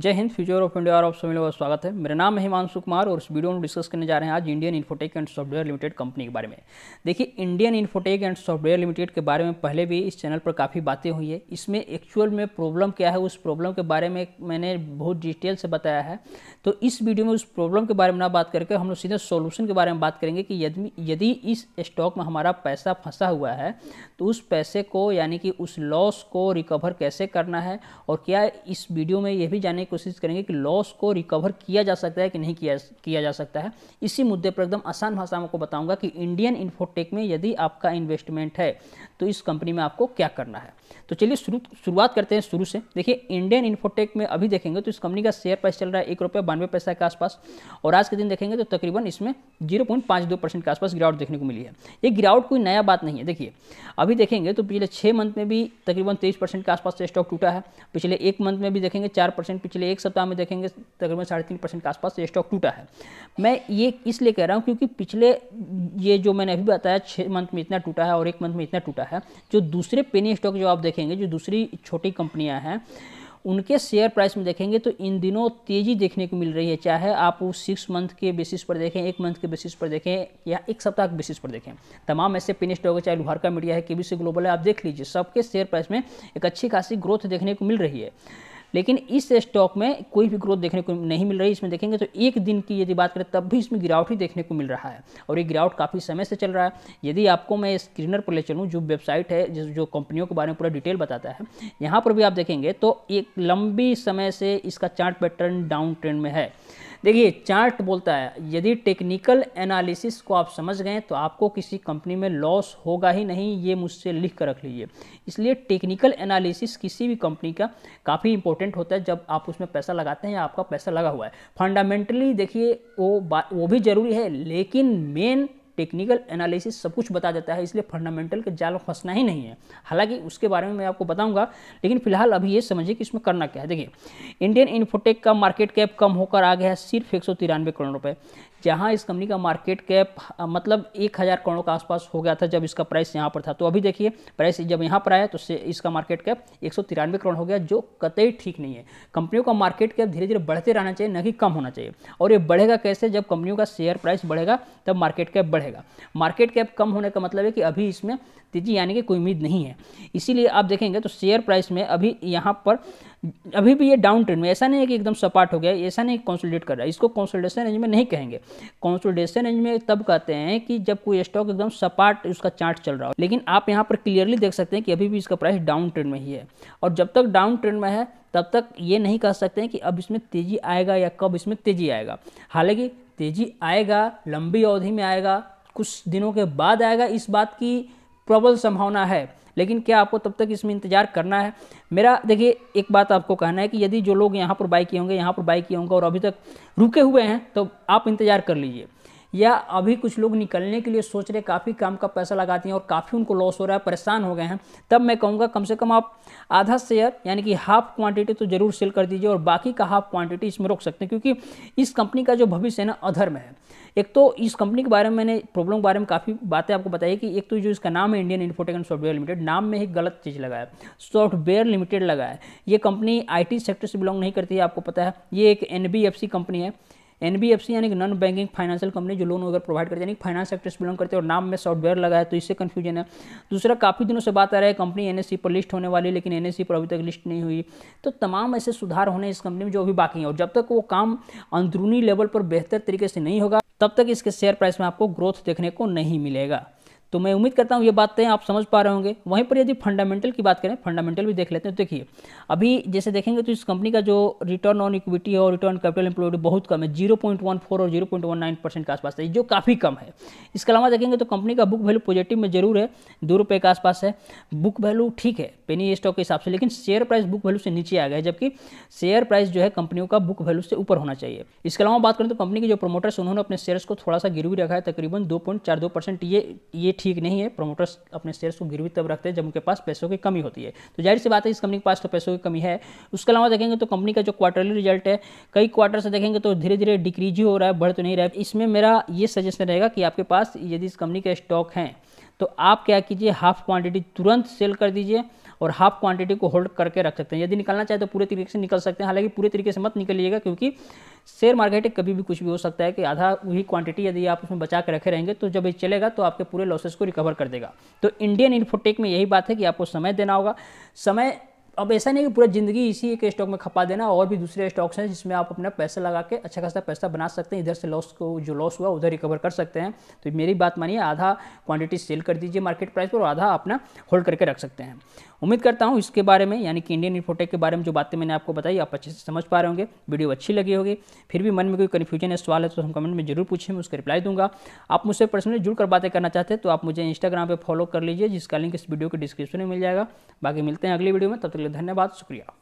जय Hind future of India और आप सभी लोगों का स्वागत है मेरा नाम है हिमांशु कुमार और इस वीडियो में डिस्कस करने जा रहे हैं आज Indian Infotech and software limited company के बारे में देखिए Indian Infotech and software limited के बारे में पहले भी इस चैनल पर काफ़ी बातें हुई है इसमें एक्चुअल में प्रॉब्लम क्या है उस प्रॉब्लम के बारे में मैंने बहुत डिटेल से बताया है तो इस वीडियो में उस प्रॉब्लम के बारे में ना बात करके हम लोग सीधे सोल्यूशन के बारे में बात करेंगे कि यदि इस स्टॉक में हमारा पैसा फंसा हुआ है तो उस पैसे को यानी कि उस लॉस को रिकवर कैसे करना है और क्या इस वीडियो में यह भी जाने की कोशिश करेंगे कि लॉस को रिकवर किया जा सकता है कि नहीं किया किया जा सकता है इसी मुद्दे पर एकदम आसान भाषा में आपको बताऊंगा कि इंडियन इन्फोटेक में यदि आपका इन्वेस्टमेंट है तो इस कंपनी में आपको क्या करना है तो चलिए शुरू शुरुआत करते हैं शुरू से देखिए इंडियन इन्फोटेक में अभी देखेंगे तो इस कंपनी का शेयर प्राइस चल रहा है एक रुपये बानवे पैसा के आसपास और आज के दिन देखेंगे तो तकरीबन इसमें जीरो पॉइंट पाँच दो परसेंट के आसपास गिरावट देखने को मिली है ये गिरावट कोई नया बात नहीं है देखिए अभी देखेंगे तो पिछले छः मंथ में भी तकरीबन तेईस के आसपास स्टॉक टूटा है पिछले एक मंथ में भी देखेंगे चार पिछले पिछले एक सप्ताह में देखेंगे तकरीबन साढ़े तीन परसेंट के आसपास ये स्टॉक टूटा है मैं ये इसलिए कह रहा हूँ क्योंकि पिछले ये जो मैंने अभी बताया छः मंथ में इतना टूटा है और एक मंथ में इतना टूटा है जो दूसरे पेनी स्टॉक जो आप देखेंगे जो दूसरी छोटी कंपनियाँ हैं उनके शेयर प्राइस में देखेंगे तो इन दिनों तेज़ी देखने को मिल रही है चाहे आप उस सिक्स मंथ के बेसिस पर देखें एक मंथ के बेसिस पर देखें या एक सप्ताह के बेसिस पर देखें तमाम ऐसे पिन स्टॉक है चाहे लुहार का मीडिया है के बी ग्लोबल है आप देख लीजिए सबके शेयर प्राइस में एक अच्छी खासी ग्रोथ देखने को मिल रही है लेकिन इस स्टॉक में कोई भी ग्रोथ देखने को नहीं मिल रही इसमें देखेंगे तो एक दिन की यदि बात करें तब भी इसमें गिरावट ही देखने को मिल रहा है और ये गिरावट काफ़ी समय से चल रहा है यदि आपको मैं स्क्रीनर पर ले चलूँ जो वेबसाइट है जिस जो कंपनियों के बारे में पूरा डिटेल बताता है यहाँ पर भी आप देखेंगे तो एक लंबी समय से इसका चार्ट पैटर्न डाउन ट्रेंड में है देखिए चार्ट बोलता है यदि टेक्निकल एनालिसिस को आप समझ गए तो आपको किसी कंपनी में लॉस होगा ही नहीं ये मुझसे लिख कर रख लीजिए इसलिए टेक्निकल एनालिसिस किसी भी कंपनी का काफ़ी इंपॉर्टेंट होता है जब आप उसमें पैसा लगाते हैं आपका पैसा लगा हुआ है फंडामेंटली देखिए वो वो भी ज़रूरी है लेकिन मेन टेक्निकल एनालिसिस सब कुछ बता देता है इसलिए फंडामेंटल के जाल में फंसना ही नहीं है हालांकि उसके बारे में मैं आपको बताऊंगा लेकिन फिलहाल अभी ये समझिए कि इसमें करना क्या है देखिए इंडियन इन्फोटेक का मार्केट कैप कम होकर आ गया है सिर्फ एक करोड़ रुपये जहां इस कंपनी का मार्केट कैप मतलब एक हज़ार करोड़ के आसपास हो गया था जब इसका प्राइस यहाँ पर था तो अभी देखिए प्राइस जब यहाँ पर आया तो इसका मार्केट कैप एक सौ तिरानवे करोड़ हो गया जो कतई ठीक नहीं है कंपनियों का मार्केट कैप धीरे धीरे बढ़ते रहना चाहिए न कि कम होना चाहिए और ये बढ़ेगा कैसे जब कंपनियों का शेयर प्राइस बढ़ेगा तब मार्केट कैप बढ़ेगा मार्केट कैप कम होने का मतलब है कि अभी इसमें तेजी आने की कोई उम्मीद नहीं है इसीलिए आप देखेंगे तो शेयर प्राइस में अभी यहाँ पर अभी भी ये डाउन ट्रेंड में ऐसा नहीं है कि एकदम सपाट हो गया ऐसा नहीं कॉन्सोलिडेट कर रहा है इसको कॉन्सोलिडेशन रेंज में नहीं कहेंगे कॉन्सोलिडेशन रेंज में तब कहते हैं कि जब कोई स्टॉक एकदम सपाट उसका चार्ट चल रहा हो लेकिन आप यहाँ पर क्लियरली देख सकते हैं कि अभी भी इसका प्राइस डाउन ट्रेंड में ही है और जब तक डाउन ट्रेंड में है तब तक ये नहीं कह सकते हैं कि अब इसमें तेज़ी आएगा या कब इसमें तेज़ी आएगा हालांकि तेज़ी आएगा लंबी अवधि में आएगा कुछ दिनों के बाद आएगा इस बात की प्रबल संभावना है लेकिन क्या आपको तब तक इसमें इंतजार करना है मेरा देखिए एक बात आपको कहना है कि यदि जो लोग यहाँ पर बाई किए होंगे यहाँ पर बाई किए होंगे और अभी तक रुके हुए हैं तो आप इंतजार कर लीजिए या अभी कुछ लोग निकलने के लिए सोच रहे काफ़ी काम का पैसा लगाती हैं और काफ़ी उनको लॉस हो रहा है परेशान हो गए हैं तब मैं कहूँगा कम से कम आप आधा शेयर यानी कि हाफ क्वांटिटी तो जरूर सेल कर दीजिए और बाकी का हाफ क्वांटिटी इसमें रोक सकते हैं क्योंकि इस कंपनी का जो भविष्य है ना अधर में है एक तो इस कंपनी के बारे में मैंने प्रॉब्लम के बारे में काफ़ी बातें आपको बताई कि एक तो जो इसका नाम है Indian Infotech and software limited नाम में ही गलत चीज़ लगा है सॉफ्टवेयर लिमिटेड लगा है ये कंपनी आईटी सेक्टर से बिलोंग नहीं करती है आपको पता है ये एक एनबीएफसी कंपनी है एन यानी कि नॉन बैंकिंग फाइनेंशियल कंपनी जो लोन वगैरह प्रोवाइड करती है यानी फाइनेंस सेक्टर से बिलोंग करते हैं और नाम में सॉफ्टवेयर लगा है तो इससे कन्फ्यूजन है दूसरा काफ़ी दिनों से बात आ रहा है कंपनी एन पर लिस्ट होने वाली लेकिन एन पर अभी तक लिस्ट नहीं हुई तो तमाम ऐसे सुधार होने इस कंपनी में जो अभी बाकी हैं और जब तक वो काम अंदरूनी लेवल पर बेहतर तरीके से नहीं होगा तब तक इसके शेयर प्राइस में आपको ग्रोथ देखने को नहीं मिलेगा तो मैं उम्मीद करता हूँ ये बातें आप समझ पा रहे होंगे वहीं पर यदि फंडामेंटल की बात करें फंडामेंटल भी देख लेते हैं तो देखिए अभी जैसे देखेंगे तो इस कंपनी का जो रिटर्न ऑन इक्विटी और रिटर्न कैपिटल एम्प्लॉयड बहुत कम है जीरो पॉइंट वन फोर और zero point one nine percent के आसपास है जो काफ़ी कम है इसके अलावा देखेंगे तो कंपनी का बुक वैल्यू पॉजिटिव में जरूर है दो रुपये के आसपास है बुक वैल्यू ठीक है पेनी स्टॉक के हिसाब से लेकिन शेयर प्राइस बुक वैल्यू से नीचे आ गया है जबकि शेयर प्राइस जो है कंपनियों का बुक वैल्यू से ऊपर होना चाहिए इसके अलावा बात करें तो कंपनी के जो प्रोमोटर्स उन्होंने अपने शेयर्स को थोड़ा सा गिरवी रखा है तकरीबन दो पॉइंट चार दो परसेंट ये ये ठीक नहीं है प्रोमोटर्स अपने शेयर्स को गिरवी तब रखते हैं जब उनके पास पैसों की कमी होती है तो जाहिर सी बात है इस कंपनी के पास तो पैसों की कमी है उसके अलावा देखेंगे तो कंपनी का जो क्वार्टरली रिजल्ट है कई क्वार्टर से देखेंगे तो धीरे धीरे डिक्रीज ही हो रहा है बढ़ तो नहीं रहा है इसमें मेरा ये सजेशन रहेगा कि आपके पास यदि इस कंपनी के स्टॉक हैं तो आप क्या कीजिए हाफ क्वांटिटी तुरंत सेल कर दीजिए और हाफ क्वांटिटी को होल्ड करके रख सकते हैं यदि निकालना चाहे तो पूरे तरीके से निकल सकते हैं हालांकि पूरे तरीके से मत निकलिएगा क्योंकि शेयर मार्केट कभी भी कुछ भी हो सकता है कि आधा वही क्वांटिटी यदि आप उसमें बचा के रखे रहेंगे तो जब ये चलेगा तो आपके पूरे लॉसेस को रिकवर कर देगा तो इंडियन इन्फोटेक में यही बात है कि आपको समय देना होगा समय अब ऐसा नहीं कि पूरा ज़िंदगी इसी एक स्टॉक में खपा देना और भी दूसरे स्टॉक्स हैं जिसमें आप अपना पैसा लगा के अच्छा खासा पैसा बना सकते हैं इधर से लॉस को जो लॉस हुआ उधर रिकवर कर सकते हैं तो मेरी बात मानिए आधा क्वांटिटी सेल कर दीजिए मार्केट प्राइस पर और आधा अपना होल्ड करके रख सकते हैं उम्मीद करता हूँ इसके बारे में यानी कि इंडियन इन्फोटेक के बारे में जो बातें मैंने आपको बताई आप अच्छे से समझ पा रहे होंगे वीडियो अच्छी लगी होगी फिर भी मन में कोई कन्फ्यूजन है सवाल है तो हम कमेंट में जरूर पूछें मैं उसका रिप्लाई दूंगा आप मुझसे पर्सनली जुड़कर बातें करना चाहते हैं तो आप मुझे इंस्टाग्राम पर फॉलो कर लीजिए जिसका लिंक इस वीडियो के डिस्क्रिप्शन में मिल जाएगा बाकी मिलते हैं अगली वीडियो में तब तक धन्यवाद शुक्रिया